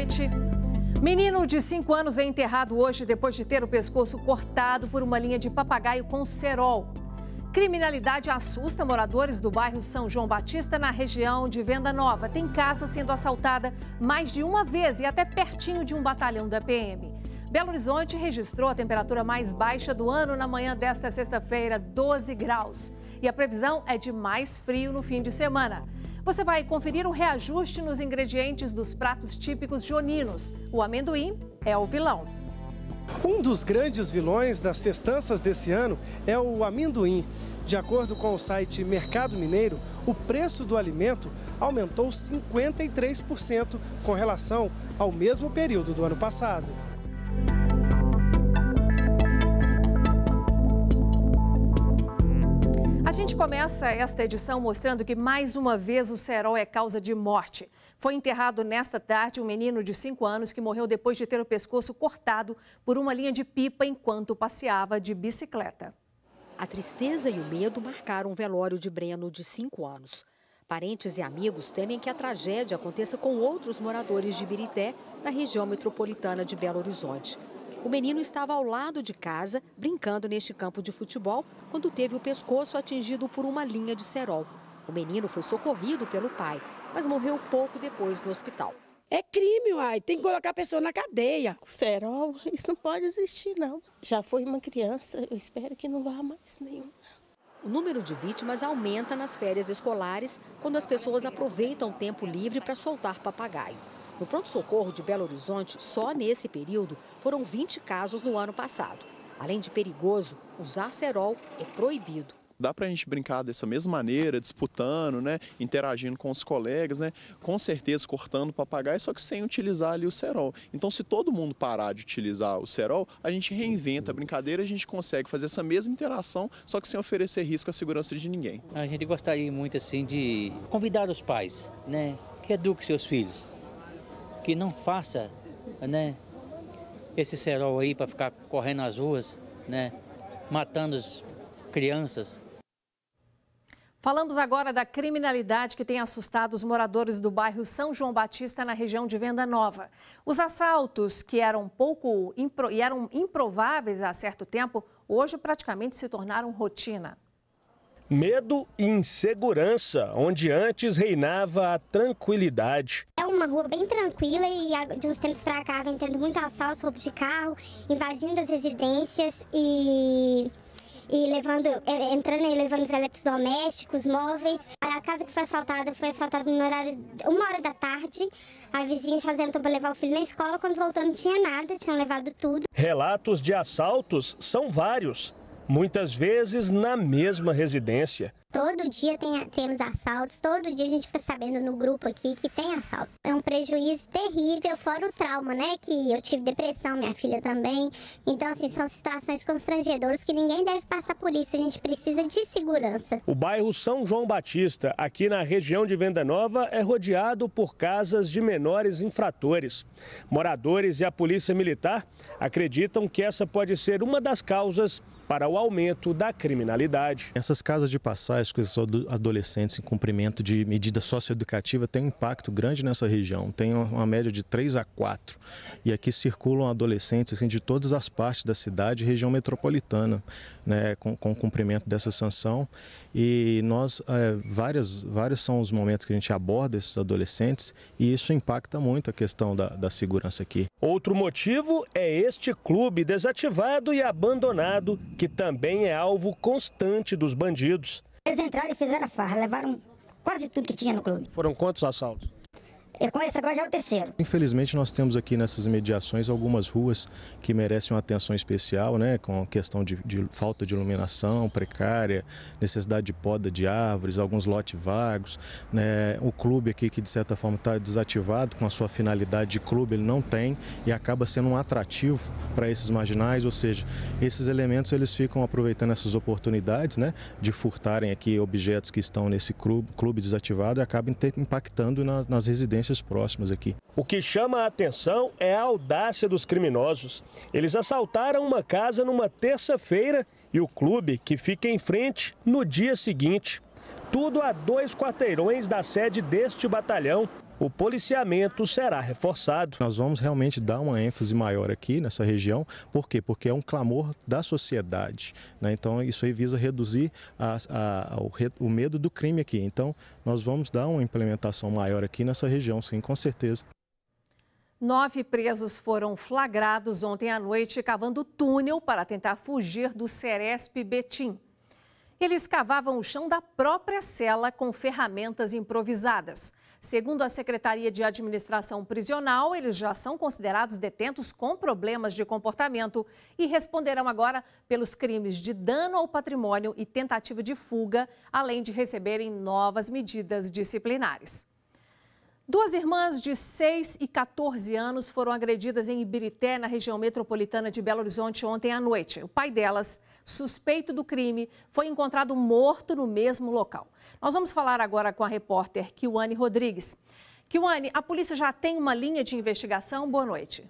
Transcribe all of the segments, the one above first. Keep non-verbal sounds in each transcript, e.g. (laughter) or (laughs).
noite. Menino de 5 anos é enterrado hoje depois de ter o pescoço cortado por uma linha de papagaio com cerol. Criminalidade assusta moradores do bairro São João Batista, na região de Venda Nova. Tem casa sendo assaltada mais de uma vez e até pertinho de um batalhão da PM. Belo Horizonte registrou a temperatura mais baixa do ano na manhã desta sexta-feira, 12 graus. E a previsão é de mais frio no fim de semana. Você vai conferir o reajuste nos ingredientes dos pratos típicos joninos. O amendoim é o vilão. Um dos grandes vilões das festanças desse ano é o amendoim. De acordo com o site Mercado Mineiro, o preço do alimento aumentou 53% com relação ao mesmo período do ano passado. A gente começa esta edição mostrando que mais uma vez o cerol é causa de morte. Foi enterrado nesta tarde um menino de 5 anos que morreu depois de ter o pescoço cortado por uma linha de pipa enquanto passeava de bicicleta. A tristeza e o medo marcaram o velório de Breno de 5 anos. Parentes e amigos temem que a tragédia aconteça com outros moradores de Birité, na região metropolitana de Belo Horizonte. O menino estava ao lado de casa, brincando neste campo de futebol, quando teve o pescoço atingido por uma linha de cerol. O menino foi socorrido pelo pai, mas morreu pouco depois no hospital. É crime, uai. Tem que colocar a pessoa na cadeia. Ferol, isso não pode existir, não. Já foi uma criança, eu espero que não vá mais nenhuma. O número de vítimas aumenta nas férias escolares, quando as pessoas aproveitam o tempo livre para soltar papagaio. No pronto-socorro de Belo Horizonte, só nesse período, foram 20 casos no ano passado. Além de perigoso, usar cerol é proibido dá para a gente brincar dessa mesma maneira, disputando, né, interagindo com os colegas, né, com certeza cortando o papagaio, só que sem utilizar ali o cerol. Então, se todo mundo parar de utilizar o cerol, a gente reinventa a brincadeira, a gente consegue fazer essa mesma interação, só que sem oferecer risco à segurança de ninguém. A gente gostaria muito assim de convidar os pais, né, que eduquem seus filhos que não faça né, esse cerol aí para ficar correndo nas ruas, né, matando as crianças. Falamos agora da criminalidade que tem assustado os moradores do bairro São João Batista, na região de Venda Nova. Os assaltos, que eram pouco impro... eram improváveis há certo tempo, hoje praticamente se tornaram rotina. Medo e insegurança, onde antes reinava a tranquilidade. É uma rua bem tranquila e de uns tempos para cá vem tendo muito assalto, roubo de carro, invadindo as residências e e levando, é, entrando e levando os eletrodomésticos, móveis. A casa que foi assaltada foi assaltada no horário uma hora da tarde. A vizinha se ausentou para levar o filho na escola. Quando voltou não tinha nada, tinham levado tudo. Relatos de assaltos são vários muitas vezes na mesma residência. Todo dia tem, temos assaltos, todo dia a gente fica sabendo no grupo aqui que tem assalto. É um prejuízo terrível, fora o trauma, né? Que eu tive depressão, minha filha também. Então, assim, são situações constrangedoras que ninguém deve passar por isso. A gente precisa de segurança. O bairro São João Batista, aqui na região de Venda Nova, é rodeado por casas de menores infratores. Moradores e a polícia militar acreditam que essa pode ser uma das causas para o aumento da criminalidade. Essas casas de passagem com esses adolescentes em cumprimento de medida socioeducativa tem um impacto grande nessa região, tem uma média de 3 a 4. E aqui circulam adolescentes assim, de todas as partes da cidade e região metropolitana, né, com, com o cumprimento dessa sanção. E nós, é, várias, vários são os momentos que a gente aborda esses adolescentes e isso impacta muito a questão da, da segurança aqui. Outro motivo é este clube desativado e abandonado que também é alvo constante dos bandidos. Eles entraram e fizeram a farra, levaram quase tudo que tinha no clube. Foram quantos assaltos? com esse agora já é o terceiro. Infelizmente nós temos aqui nessas mediações algumas ruas que merecem uma atenção especial, né? Com questão de, de falta de iluminação precária, necessidade de poda de árvores, alguns lotes vagos, né? O clube aqui que de certa forma está desativado com a sua finalidade de clube, ele não tem e acaba sendo um atrativo para esses marginais, ou seja, esses elementos eles ficam aproveitando essas oportunidades, né? De furtarem aqui objetos que estão nesse clube, clube desativado e acabam impactando nas residências próximas aqui. O que chama a atenção é a audácia dos criminosos. Eles assaltaram uma casa numa terça-feira e o clube, que fica em frente, no dia seguinte. Tudo a dois quarteirões da sede deste batalhão, o policiamento será reforçado. Nós vamos realmente dar uma ênfase maior aqui nessa região, por quê? Porque é um clamor da sociedade. Né? Então, isso aí visa reduzir a, a, o, o medo do crime aqui. Então, nós vamos dar uma implementação maior aqui nessa região, sim, com certeza. Nove presos foram flagrados ontem à noite cavando túnel para tentar fugir do Ceresp Betim. Eles cavavam o chão da própria cela com ferramentas improvisadas. Segundo a Secretaria de Administração Prisional, eles já são considerados detentos com problemas de comportamento e responderão agora pelos crimes de dano ao patrimônio e tentativa de fuga, além de receberem novas medidas disciplinares. Duas irmãs de 6 e 14 anos foram agredidas em Ibirité, na região metropolitana de Belo Horizonte, ontem à noite. O pai delas suspeito do crime, foi encontrado morto no mesmo local. Nós vamos falar agora com a repórter Kiwane Rodrigues. Kiwane, a polícia já tem uma linha de investigação? Boa noite.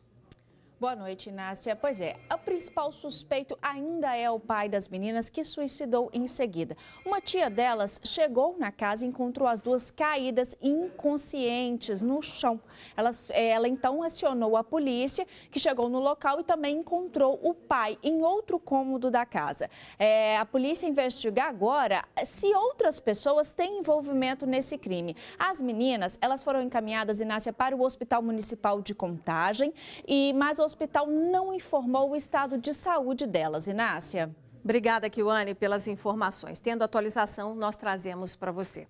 Boa noite, Inácia. Pois é, o principal suspeito ainda é o pai das meninas que suicidou em seguida. Uma tia delas chegou na casa e encontrou as duas caídas inconscientes no chão. Ela, é, ela então acionou a polícia, que chegou no local e também encontrou o pai em outro cômodo da casa. É, a polícia investiga agora se outras pessoas têm envolvimento nesse crime. As meninas, elas foram encaminhadas, Inácia, para o Hospital Municipal de Contagem e mais hospital não informou o estado de saúde delas, Inácia. Obrigada, Kiwane, pelas informações. Tendo atualização, nós trazemos para você.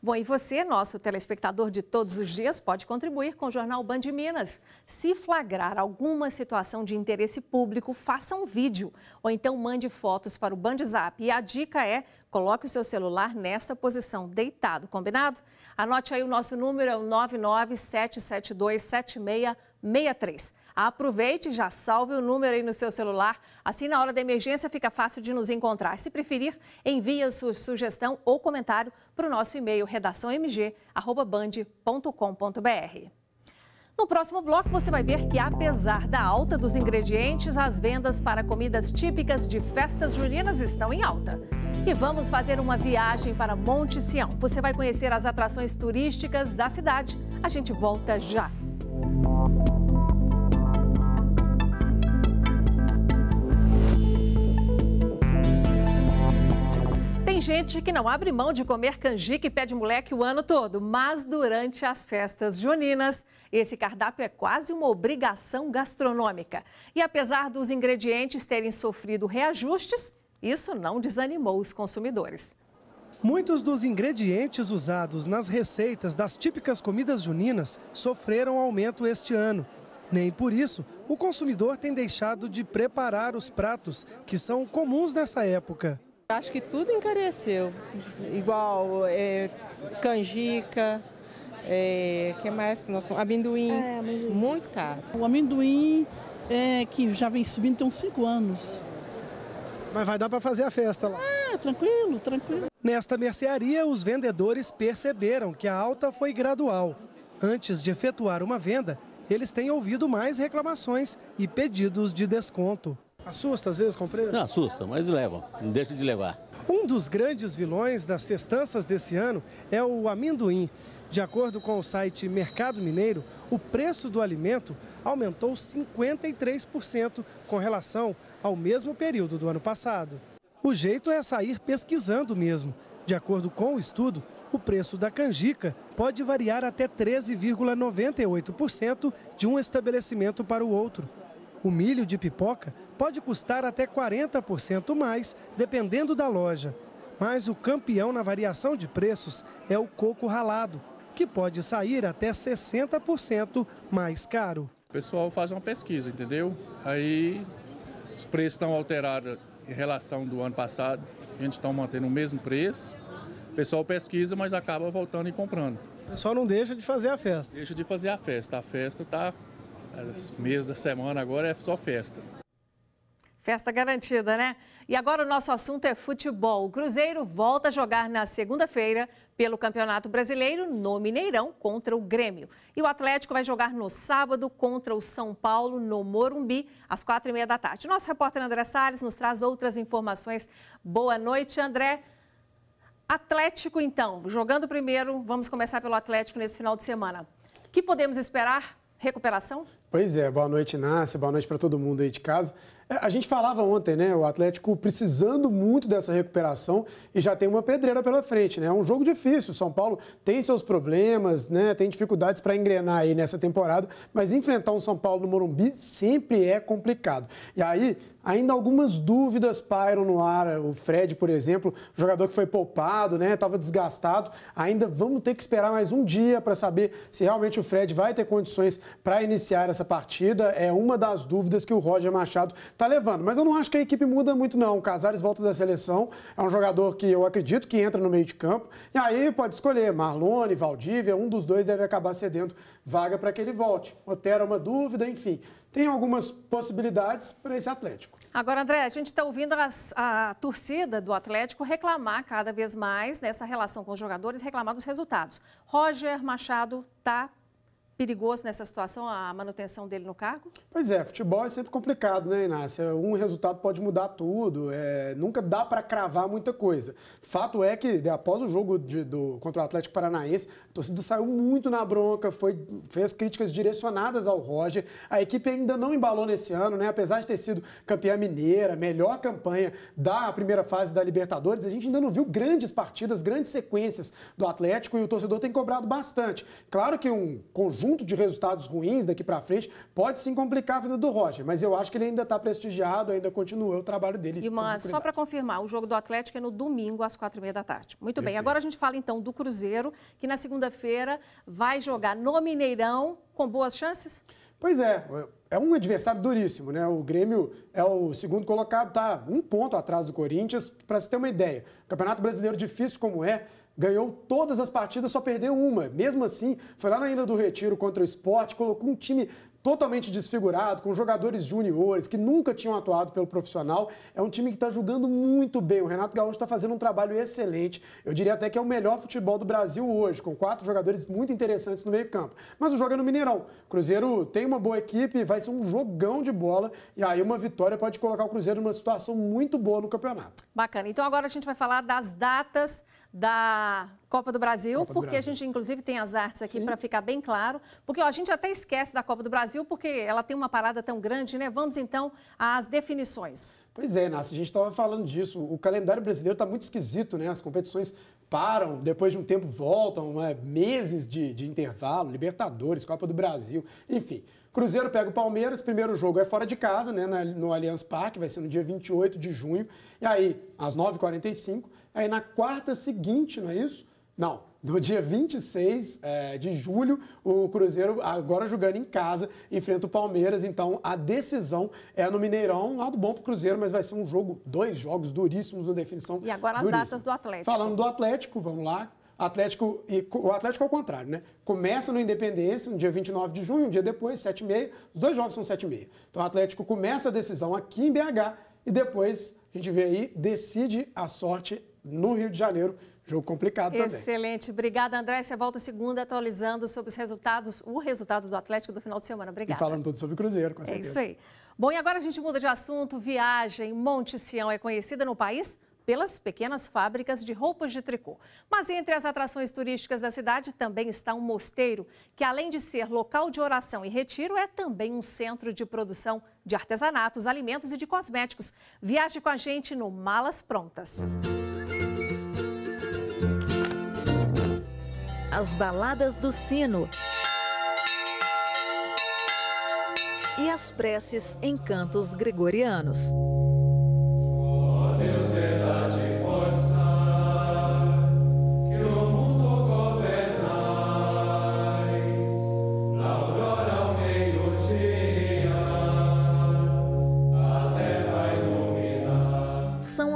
Bom, e você, nosso telespectador de todos os dias, pode contribuir com o Jornal Band Minas. Se flagrar alguma situação de interesse público, faça um vídeo ou então mande fotos para o Zap. E a dica é, coloque o seu celular nessa posição, deitado, combinado? Anote aí o nosso número, é o 997727663. Aproveite e já salve o número aí no seu celular. Assim, na hora da emergência, fica fácil de nos encontrar. Se preferir, envie a sua sugestão ou comentário para o nosso e-mail redaçãomg.com.br. No próximo bloco, você vai ver que, apesar da alta dos ingredientes, as vendas para comidas típicas de festas juninas estão em alta. E vamos fazer uma viagem para Monte Sião. Você vai conhecer as atrações turísticas da cidade. A gente volta já. Tem gente que não abre mão de comer canjica e pé de moleque o ano todo, mas durante as festas juninas, esse cardápio é quase uma obrigação gastronômica. E apesar dos ingredientes terem sofrido reajustes, isso não desanimou os consumidores. Muitos dos ingredientes usados nas receitas das típicas comidas juninas sofreram aumento este ano. Nem por isso o consumidor tem deixado de preparar os pratos que são comuns nessa época. Acho que tudo encareceu, igual é, canjica, é, que mais que nós amendoim, é, amendoim, muito caro. O amendoim é, que já vem subindo tem uns 5 anos. Mas vai dar para fazer a festa lá. Ah, tranquilo, tranquilo. Nesta mercearia, os vendedores perceberam que a alta foi gradual. Antes de efetuar uma venda, eles têm ouvido mais reclamações e pedidos de desconto. Assusta às vezes, compreende? Não, assusta, mas levam, não deixa de levar. Um dos grandes vilões das festanças desse ano é o amendoim. De acordo com o site Mercado Mineiro, o preço do alimento aumentou 53% com relação ao mesmo período do ano passado. O jeito é sair pesquisando mesmo. De acordo com o estudo, o preço da canjica pode variar até 13,98% de um estabelecimento para o outro. O milho de pipoca pode custar até 40% mais, dependendo da loja. Mas o campeão na variação de preços é o coco ralado, que pode sair até 60% mais caro. O pessoal faz uma pesquisa, entendeu? Aí os preços estão alterados em relação do ano passado, a gente está mantendo o mesmo preço. O pessoal pesquisa, mas acaba voltando e comprando. O pessoal não deixa de fazer a festa. Deixa de fazer a festa. A festa está. As meses da semana agora é só festa. Festa garantida, né? E agora o nosso assunto é futebol. O Cruzeiro volta a jogar na segunda-feira pelo Campeonato Brasileiro no Mineirão contra o Grêmio. E o Atlético vai jogar no sábado contra o São Paulo no Morumbi às quatro e meia da tarde. Nosso repórter André Salles nos traz outras informações. Boa noite, André. Atlético, então, jogando primeiro, vamos começar pelo Atlético nesse final de semana. O que podemos esperar? Recuperação? Pois é, boa noite, Nácia, boa noite para todo mundo aí de casa. É, a gente falava ontem, né? O Atlético precisando muito dessa recuperação e já tem uma pedreira pela frente, né? É um jogo difícil. O São Paulo tem seus problemas, né? Tem dificuldades para engrenar aí nessa temporada, mas enfrentar um São Paulo no Morumbi sempre é complicado. E aí, ainda algumas dúvidas pairam no ar. O Fred, por exemplo, jogador que foi poupado, né, estava desgastado. Ainda vamos ter que esperar mais um dia para saber se realmente o Fred vai ter condições para iniciar essa partida. É uma das dúvidas que o Roger Machado está levando. Mas eu não acho que a equipe muda muito, não. O Casares volta da seleção, é um jogador que eu acredito que entra no meio de campo. E aí pode escolher Marlone, Valdívia, um dos dois deve acabar cedendo vaga para que ele volte. Otero é uma dúvida, enfim tem algumas possibilidades para esse Atlético. Agora, André, a gente está ouvindo as, a torcida do Atlético reclamar cada vez mais nessa relação com os jogadores, reclamar dos resultados. Roger Machado está perigoso nessa situação a manutenção dele no cargo? Pois é, futebol é sempre complicado, né, Inácia? Um resultado pode mudar tudo, é, nunca dá para cravar muita coisa. Fato é que, após o jogo de, do, contra o Atlético Paranaense, a torcida saiu muito na bronca, foi, fez críticas direcionadas ao Roger. A equipe ainda não embalou nesse ano, né? Apesar de ter sido campeã mineira, melhor campanha da primeira fase da Libertadores, a gente ainda não viu grandes partidas, grandes sequências do Atlético e o torcedor tem cobrado bastante. Claro que um conjunto conjunto de resultados ruins daqui para frente pode sim complicar a vida do Roger, mas eu acho que ele ainda está prestigiado, ainda continua o trabalho dele. E uma, só para confirmar, o jogo do Atlético é no domingo às quatro e meia da tarde. Muito Perfeito. bem, agora a gente fala então do Cruzeiro, que na segunda-feira vai jogar no Mineirão com boas chances? Pois é, é um adversário duríssimo, né? O Grêmio é o segundo colocado, tá um ponto atrás do Corinthians. Para se ter uma ideia, Campeonato Brasileiro difícil como é, ganhou todas as partidas, só perdeu uma. Mesmo assim, foi lá na Ilha do Retiro contra o esporte, colocou um time totalmente desfigurado, com jogadores juniores que nunca tinham atuado pelo profissional. É um time que está jogando muito bem. O Renato Gaúcho está fazendo um trabalho excelente. Eu diria até que é o melhor futebol do Brasil hoje, com quatro jogadores muito interessantes no meio-campo. Mas o jogo é no Mineirão. Cruzeiro tem uma boa equipe, vai ser um jogão de bola. E aí uma vitória pode colocar o Cruzeiro numa situação muito boa no campeonato. Bacana. Então agora a gente vai falar das datas da Copa do Brasil, Copa do porque Brasil. a gente inclusive tem as artes aqui para ficar bem claro, porque ó, a gente até esquece da Copa do Brasil porque ela tem uma parada tão grande, né? Vamos então às definições. Pois é, Nácia, a gente estava falando disso. O calendário brasileiro está muito esquisito, né? As competições param, depois de um tempo voltam, é, meses de, de intervalo, Libertadores, Copa do Brasil, enfim. Cruzeiro pega o Palmeiras, primeiro jogo é fora de casa, né? no Allianz Parque, vai ser no dia 28 de junho. E aí, às 9h45, Aí na quarta seguinte, não é isso? Não, (laughs) no dia 26 é, de julho, o Cruzeiro, agora jogando em casa, enfrenta o Palmeiras. Então, a decisão é no Mineirão. Um lado bom para o Cruzeiro, mas vai ser um jogo, dois jogos duríssimos na definição. E agora as datas do Atlético. Falando do Atlético, vamos lá. Atlético e o Atlético ao é contrário, né? Começa no Independência, no dia 29 de junho, um dia depois, 7h30. Os dois jogos são 7h30. Então o Atlético começa a decisão aqui em BH e depois a gente vê aí, decide a sorte no Rio de Janeiro. Jogo complicado Excelente. também. Excelente. Obrigada, André. Você volta segunda atualizando sobre os resultados, o resultado do Atlético do final de semana. Obrigada. E falando tudo sobre o Cruzeiro, com é certeza. É isso aí. Bom, e agora a gente muda de assunto. Viagem. Monte Sião é conhecida no país pelas pequenas fábricas de roupas de tricô. Mas entre as atrações turísticas da cidade também está um mosteiro, que além de ser local de oração e retiro, é também um centro de produção de artesanatos, alimentos e de cosméticos. Viaje com a gente no Malas Prontas. Música as baladas do sino e as preces em cantos gregorianos.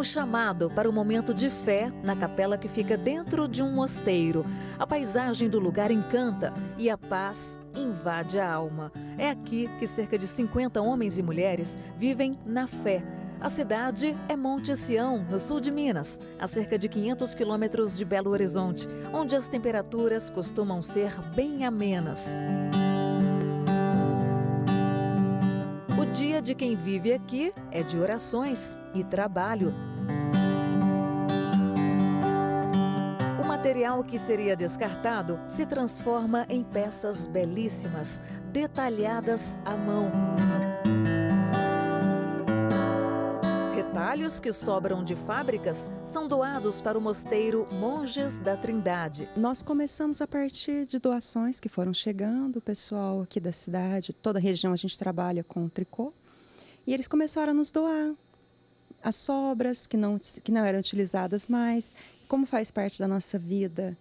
chamado para o momento de fé na capela que fica dentro de um mosteiro. A paisagem do lugar encanta e a paz invade a alma. É aqui que cerca de 50 homens e mulheres vivem na fé. A cidade é Monte Sião, no sul de Minas, a cerca de 500 quilômetros de Belo Horizonte, onde as temperaturas costumam ser bem amenas. O dia de quem vive aqui é de orações e trabalho. material que seria descartado se transforma em peças belíssimas, detalhadas à mão. Retalhos que sobram de fábricas são doados para o mosteiro Monges da Trindade. Nós começamos a partir de doações que foram chegando, o pessoal aqui da cidade, toda a região a gente trabalha com tricô, e eles começaram a nos doar as sobras que não, que não eram utilizadas mais, como faz parte da nossa vida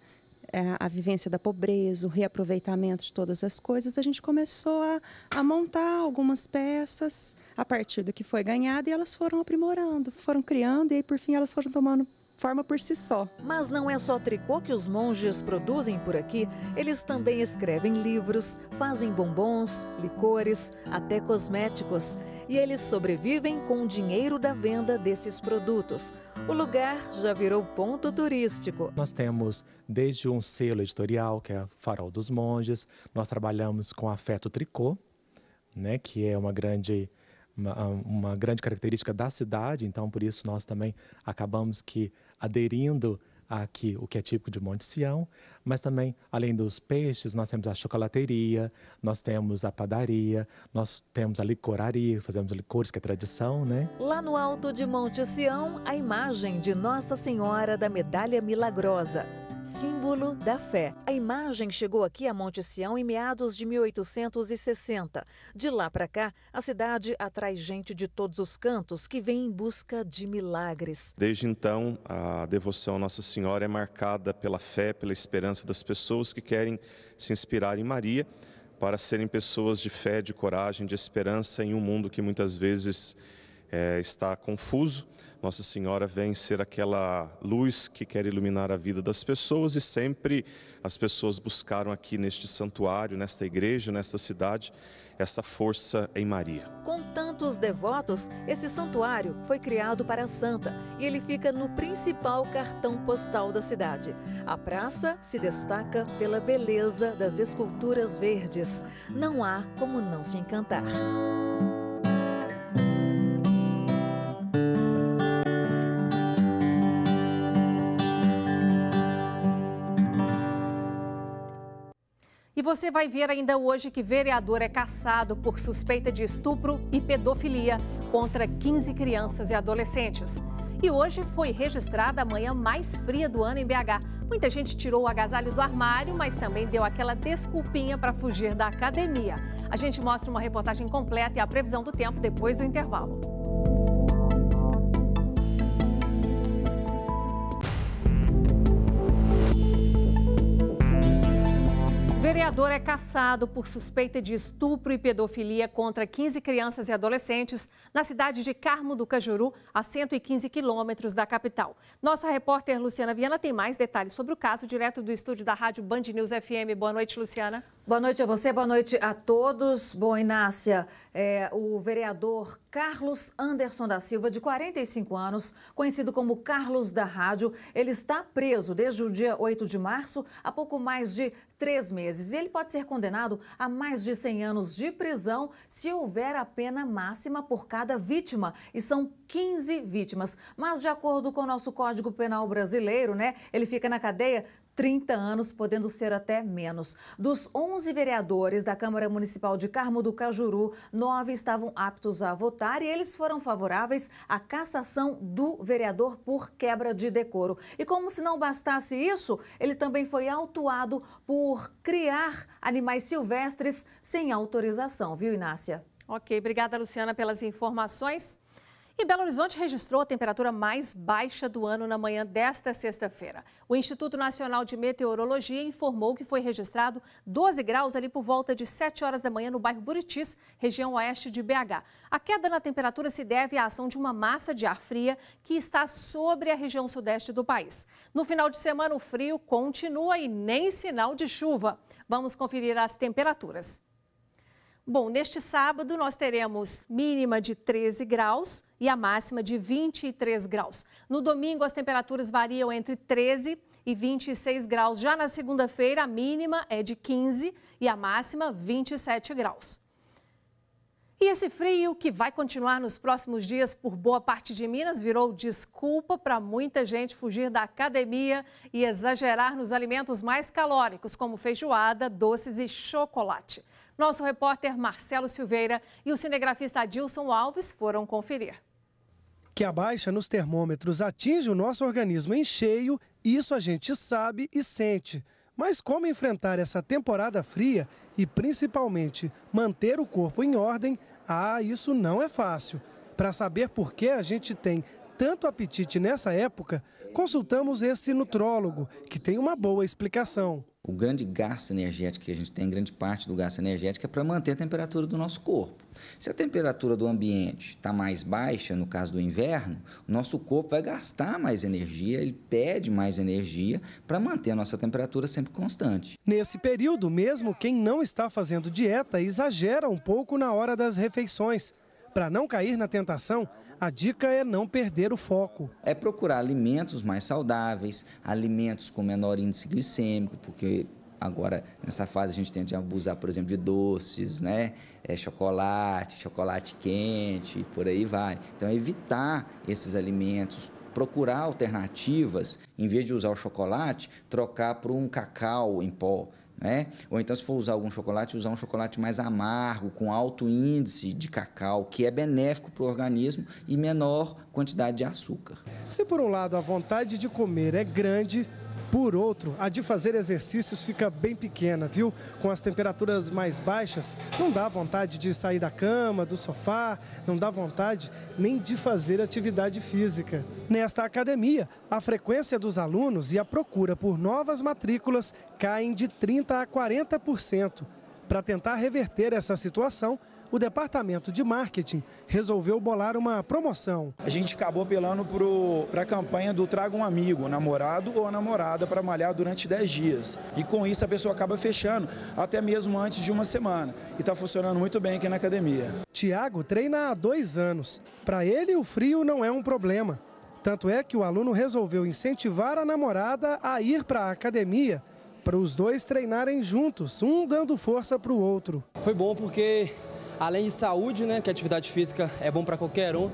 é, a vivência da pobreza, o reaproveitamento de todas as coisas, a gente começou a, a, montar algumas peças a partir do que foi ganhado e elas foram aprimorando, foram criando e aí, por fim elas foram tomando forma por si só. Mas não é só tricô que os monges produzem por aqui, eles também escrevem livros, fazem bombons, licores, até cosméticos e eles sobrevivem com o dinheiro da venda desses produtos. O lugar já virou ponto turístico. Nós temos desde um selo editorial, que é Farol dos Monges, nós trabalhamos com Afeto Tricô, né, que é uma grande uma, uma, grande característica da cidade, então por isso nós também acabamos que aderindo aqui o que é típico de Monte Sião, mas também, além dos peixes, nós temos a chocolateria, nós temos a padaria, nós temos a licoraria, fazemos licores, que é tradição, né? Lá no alto de Monte Sião, a imagem de Nossa Senhora da Medalha Milagrosa símbolo da fé. A imagem chegou aqui a Monte Sião em meados de 1860. De lá para cá, a cidade atrai gente de todos os cantos que vem em busca de milagres. Desde então, a devoção a Nossa Senhora é marcada pela fé, pela esperança das pessoas que querem se inspirar em Maria para serem pessoas de fé, de coragem, de esperança em um mundo que muitas vezes é, está confuso nossa Senhora vem ser aquela luz que quer iluminar a vida das pessoas e sempre as pessoas buscaram aqui neste santuário, nesta igreja, nesta cidade, essa força em Maria. Com tantos devotos, esse santuário foi criado para a Santa e ele fica no principal cartão postal da cidade. A praça se destaca pela beleza das esculturas verdes. Não há como não se encantar. você vai ver ainda hoje que vereador é caçado por suspeita de estupro e pedofilia contra 15 crianças e adolescentes. E hoje foi registrada a manhã mais fria do ano em BH. Muita gente tirou o agasalho do armário, mas também deu aquela desculpinha para fugir da academia. A gente mostra uma reportagem completa e a previsão do tempo depois do intervalo. Vereador é caçado por suspeita de estupro e pedofilia contra 15 crianças e adolescentes na cidade de Carmo do Cajuru, a 115 quilômetros da capital. Nossa repórter Luciana Viana tem mais detalhes sobre o caso direto do estúdio da Rádio Band News FM. Boa noite, Luciana. Boa noite a você, boa noite a todos. Bom, Inácia, é, o vereador Carlos Anderson da Silva, de 45 anos, conhecido como Carlos da Rádio, ele está preso desde o dia 8 de março há pouco mais de três meses. E ele pode ser condenado a mais de 100 anos de prisão se houver a pena máxima por cada vítima. E são 15 vítimas. Mas, de acordo com o nosso Código Penal brasileiro, né, ele fica na cadeia 30 anos, podendo ser até menos. Dos 11 vereadores da Câmara Municipal de Carmo do Cajuru, nove estavam aptos a votar e eles foram favoráveis à cassação do vereador por quebra de decoro. E como se não bastasse isso, ele também foi autuado por criar animais silvestres sem autorização, viu, Inácia? Ok, obrigada, Luciana, pelas informações. E Belo Horizonte registrou a temperatura mais baixa do ano na manhã desta sexta-feira. O Instituto Nacional de Meteorologia informou que foi registrado 12 graus ali por volta de 7 horas da manhã no bairro Buritis, região oeste de BH. A queda na temperatura se deve à ação de uma massa de ar fria que está sobre a região sudeste do país. No final de semana, o frio continua e nem sinal de chuva. Vamos conferir as temperaturas. Bom, neste sábado nós teremos mínima de 13 graus e a máxima de 23 graus. No domingo as temperaturas variam entre 13 e 26 graus. Já na segunda-feira a mínima é de 15 e a máxima 27 graus. E esse frio que vai continuar nos próximos dias por boa parte de Minas virou desculpa para muita gente fugir da academia e exagerar nos alimentos mais calóricos, como feijoada, doces e chocolate. Nosso repórter Marcelo Silveira e o cinegrafista Adilson Alves foram conferir. Que a baixa nos termômetros atinge o nosso organismo em cheio, isso a gente sabe e sente. Mas como enfrentar essa temporada fria e principalmente manter o corpo em ordem, ah, isso não é fácil. Para saber por que a gente tem tanto apetite nessa época, consultamos esse nutrólogo, que tem uma boa explicação o grande gasto energético que a gente tem, grande parte do gasto energético é para manter a temperatura do nosso corpo. Se a temperatura do ambiente está mais baixa, no caso do inverno, o nosso corpo vai gastar mais energia, ele pede mais energia para manter a nossa temperatura sempre constante. Nesse período, mesmo quem não está fazendo dieta exagera um pouco na hora das refeições. Para não cair na tentação, a dica é não perder o foco. É procurar alimentos mais saudáveis, alimentos com menor índice glicêmico, porque agora nessa fase a gente tende a abusar, por exemplo, de doces, né? É, chocolate, chocolate quente, por aí vai. Então, evitar esses alimentos, procurar alternativas, em vez de usar o chocolate, trocar por um cacau em pó, né? Ou então, se for usar algum chocolate, usar um chocolate mais amargo, com alto índice de cacau, que é benéfico para o organismo e menor quantidade de açúcar. Se por um lado a vontade de comer é grande, por outro, a de fazer exercícios fica bem pequena, viu? Com as temperaturas mais baixas, não dá vontade de sair da cama, do sofá, não dá vontade nem de fazer atividade física. Nesta academia, a frequência dos alunos e a procura por novas matrículas caem de 30% a 40%. Para tentar reverter essa situação, o departamento de marketing resolveu bolar uma promoção. A gente acabou apelando para a campanha do Traga um Amigo, namorado ou namorada, para malhar durante 10 dias. E com isso a pessoa acaba fechando, até mesmo antes de uma semana. E está funcionando muito bem aqui na academia. Tiago treina há dois anos. Para ele, o frio não é um problema. Tanto é que o aluno resolveu incentivar a namorada a ir para a academia para os dois treinarem juntos, um dando força para o outro. Foi bom porque Além de saúde, né, que atividade física é bom para qualquer um,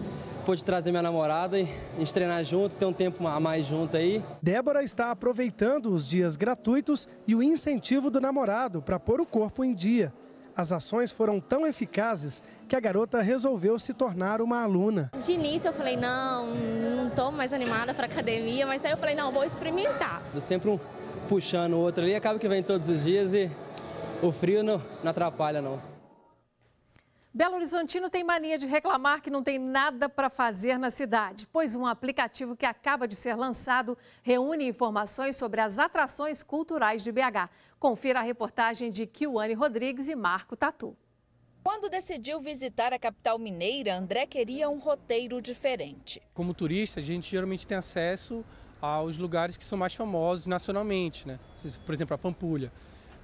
pude trazer minha namorada e a gente treinar junto, ter um tempo a mais junto aí. Débora está aproveitando os dias gratuitos e o incentivo do namorado para pôr o corpo em dia. As ações foram tão eficazes que a garota resolveu se tornar uma aluna. De início eu falei, não, não estou mais animada para academia, mas aí eu falei, não, vou experimentar. Sempre um puxando o outro ali, acaba que vem todos os dias e o frio não, não atrapalha não. Belo Horizontino tem mania de reclamar que não tem nada para fazer na cidade, pois um aplicativo que acaba de ser lançado reúne informações sobre as atrações culturais de BH. Confira a reportagem de Kiwane Rodrigues e Marco Tatu. Quando decidiu visitar a capital mineira, André queria um roteiro diferente. Como turista, a gente geralmente tem acesso aos lugares que são mais famosos nacionalmente, né? Por exemplo, a Pampulha.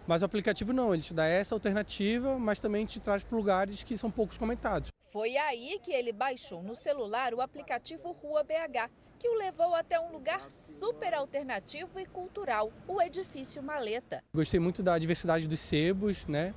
Mas o aplicativo não, ele te dá essa alternativa, mas também te traz para lugares que são poucos comentados. Foi aí que ele baixou no celular o aplicativo Rua BH, que o levou até um lugar super alternativo e cultural, o edifício Maleta. Gostei muito da diversidade dos sebos, né?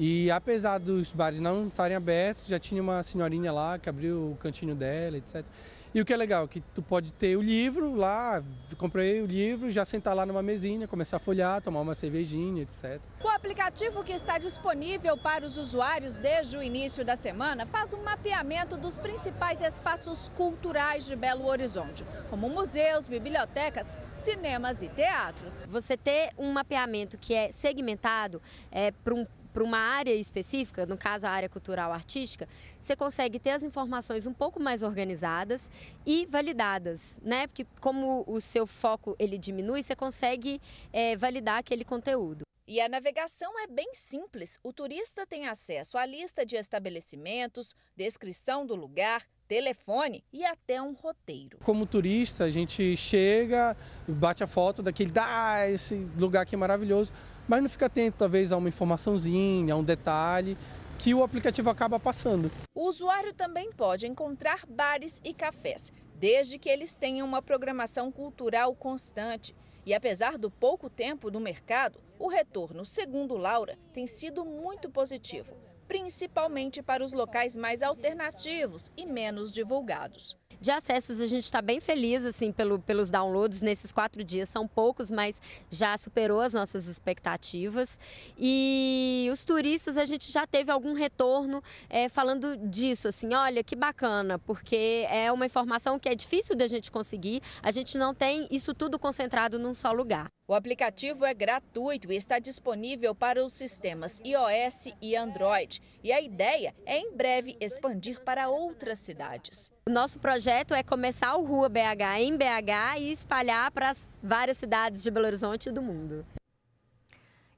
E apesar dos bares não estarem abertos, já tinha uma senhorinha lá que abriu o cantinho dela, etc. E o que é legal, que tu pode ter o livro lá, comprei o livro, já sentar lá numa mesinha, começar a folhear tomar uma cervejinha, etc. O aplicativo que está disponível para os usuários desde o início da semana faz um mapeamento dos principais espaços culturais de Belo Horizonte, como museus, bibliotecas, cinemas e teatros. Você ter um mapeamento que é segmentado é, para um para uma área específica, no caso a área cultural artística, você consegue ter as informações um pouco mais organizadas e validadas, né? Porque como o seu foco ele diminui, você consegue é, validar aquele conteúdo. E a navegação é bem simples. O turista tem acesso à lista de estabelecimentos, descrição do lugar, telefone e até um roteiro. Como turista, a gente chega, bate a foto daquele, ah, esse lugar aqui é maravilhoso mas não fica atento talvez a uma informaçãozinha, a um detalhe que o aplicativo acaba passando. O usuário também pode encontrar bares e cafés, desde que eles tenham uma programação cultural constante. E apesar do pouco tempo no mercado, o retorno, segundo Laura, tem sido muito positivo, principalmente para os locais mais alternativos e menos divulgados. De acessos, a gente está bem feliz assim pelo, pelos downloads nesses quatro dias. São poucos, mas já superou as nossas expectativas. E os turistas, a gente já teve algum retorno é, falando disso, assim, olha que bacana, porque é uma informação que é difícil da gente conseguir. A gente não tem isso tudo concentrado num só lugar. O aplicativo é gratuito e está disponível para os sistemas iOS e Android. E a ideia é em breve expandir para outras cidades. O nosso projeto é começar o Rua BH em BH e espalhar para as várias cidades de Belo Horizonte e do mundo.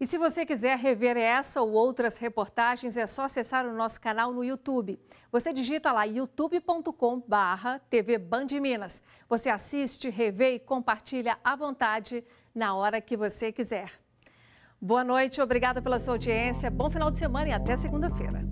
E se você quiser rever essa ou outras reportagens, é só acessar o nosso canal no YouTube. Você digita lá youtube.com barra TV Band Minas. Você assiste, revê e compartilha à vontade na hora que você quiser. Boa noite, obrigada pela sua audiência. Bom final de semana e até segunda-feira.